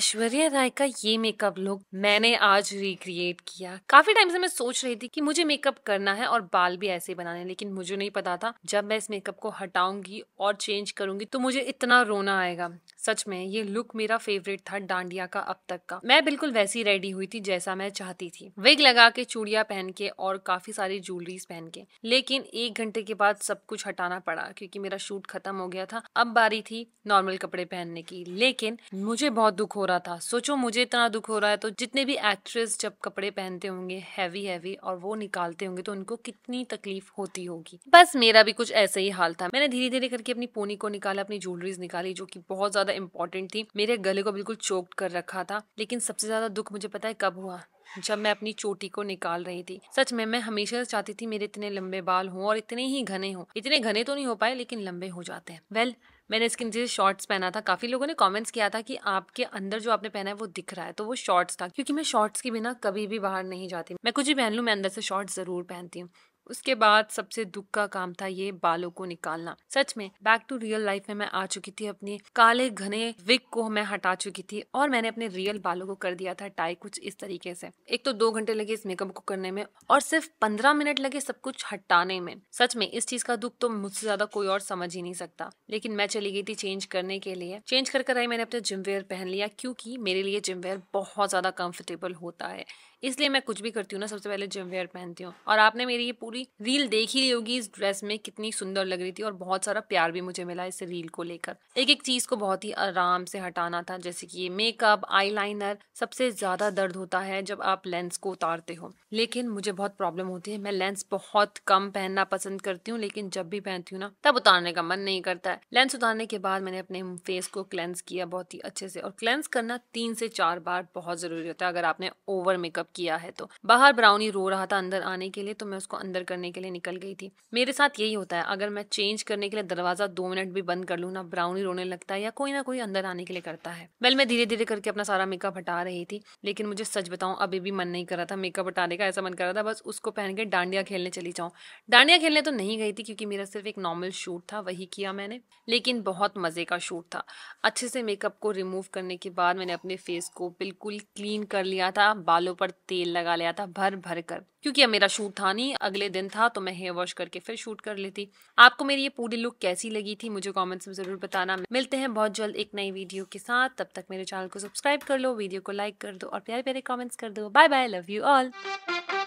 ऐश्वर्या राय का ये makeup look मैंने आज रिक्रिएट किया काफी टाइम से मैं सोच रही थी कि मुझे मेकअप करना है और बाल भी ऐसे बनाने लेकिन मुझे नहीं पता था जब मैं इस मेकअप को हटाऊंगी और चेंज करूंगी तो मुझे इतना रोना आएगा सच में ये लुक मेरा फेवरेट था डांडिया का अब तक का मैं बिल्कुल वैसी रेडी हुई थी जैसा मैं चाहती थी विग लगा के चूड़िया पहन के और काफी सारी ज्वेलरीज पहन के लेकिन एक घंटे के बाद सब कुछ हटाना पड़ा क्योंकि मेरा शूट खत्म हो गया था अब बारी थी नॉर्मल कपड़े पहनने की लेकिन मुझे बहुत दुख हो रहा था सोचो मुझे इतना दुख हो रहा है तो जितने भी एक्ट्रेस जब कपड़े पहनते होंगे हैवी हैवी और वो निकालते होंगे तो उनको कितनी तकलीफ होती होगी बस मेरा भी कुछ ऐसा ही हाल था मैंने धीरे धीरे करके अपनी पोनी को निकाला अपनी ज्वेलरीज निकाली जो की बहुत ज्यादा इंपॉर्टेंट थी मेरे गले को बिल्कुल चोक कर रखा था लेकिन सबसे ज्यादा दुख मुझे पता है कब हुआ जब मैं अपनी चोटी को निकाल रही थी सच में मैं हमेशा चाहती थी मेरे इतने लंबे बाल हों और इतने ही घने हों इतने घने तो नहीं हो पाए लेकिन लंबे हो जाते हैं वेल मैंने इसके नीचे शॉर्ट्स पहना था काफी लोगों ने कमेंट्स किया था कि आपके अंदर जो आपने पहना है वो दिख रहा है तो वो शॉर्ट्स था क्योंकि मैं शॉर्ट्स के बिना कभी भी बाहर नहीं जाती मैं कुछ भी पहन लूँ मैं अंदर से शॉर्ट्स जरूर पहनती हूँ उसके बाद सबसे दुख का काम था ये बालों को निकालना सच में बैक टू रियल लाइफ में मैं आ चुकी थी अपने काले घने विक को मैं हटा चुकी थी और मैंने अपने रियल बालों को कर दिया था टाई कुछ इस तरीके से एक तो दो घंटे लगे इस मेकअप को करने में और सिर्फ पंद्रह मिनट लगे सब कुछ हटाने में सच में इस चीज का दुख तो मुझसे ज्यादा कोई और समझ ही नहीं सकता लेकिन मैं चली गई थी चेंज करने के लिए चेंज कर कर आई मैंने अपने जिम वेयर पहन लिया क्योंकि मेरे लिए जिम वेयर बहुत ज्यादा कंफर्टेबल होता है इसलिए मैं कुछ भी करती हूँ ना सबसे पहले जिम वेयर पहनती हूँ और आपने मेरी ये पूरी होगी रील देख ही रही होगी इस ड्रेस में कितनी सुंदर लग रही थी और बहुत सारा प्यार भी मुझे मिला इस रील को लेकर एक एक चीज को बहुत ही आराम से हटाना था जैसे कि ये मेकअप आईलाइनर सबसे ज्यादा दर्द होता है जब आप लेंस को उतारते हो लेकिन मुझे बहुत प्रॉब्लम होती है मैं लेंस बहुत कम पहनना पसंद करती हूँ लेकिन जब भी पहनती हूँ ना तब उतारने का मन नहीं करता है लेंस उतारने के बाद मैंने अपने फेस को क्लेंस किया बहुत ही अच्छे से और क्लेंस करना तीन से चार बार बहुत जरूरी होता है अगर आपने ओवर मेकअप किया है तो बाहर ब्राउनी रो रहा था अंदर आने के लिए तो मैं उसको अंदर करने के लिए निकल गई थी मेरे साथ यही होता है अगर मैं चेंज करने के लिए दरवाज़ा दो मिनट भी बंद कर लूँ ना ब्राउनी रोने लगता है या कोई ना कोई अंदर आने के लिए करता है वेल मैं धीरे धीरे करके अपना सारा मेकअप हटा रही थी लेकिन मुझे सच बताऊँ अभी भी मन नहीं कर रहा था मेकअप हटाने का ऐसा मन कर रहा था बस उसको पहन के डांडिया खेलने चली जाऊँ डांडिया खेलने तो नहीं गई थी क्योंकि मेरा सिर्फ एक नॉर्मल शूट था वही किया मैंने लेकिन बहुत मज़े का शूट था अच्छे से मेकअप को रिमूव करने के बाद मैंने अपने फेस को बिल्कुल क्लीन कर लिया था बालों पर तेल लगा लिया था भर भर कर क्योंकि अब मेरा शूट था नहीं अगले दिन था तो मैं हेयर वॉश करके फिर शूट कर लेती आपको मेरी ये पूरी लुक कैसी लगी थी मुझे कमेंट्स में ज़रूर बताना मिलते हैं बहुत जल्द एक नई वीडियो के साथ तब तक मेरे चैनल को सब्सक्राइब कर लो वीडियो को लाइक कर दो और प्यारे प्यारे कॉमेंट्स कर दो bye bye love you all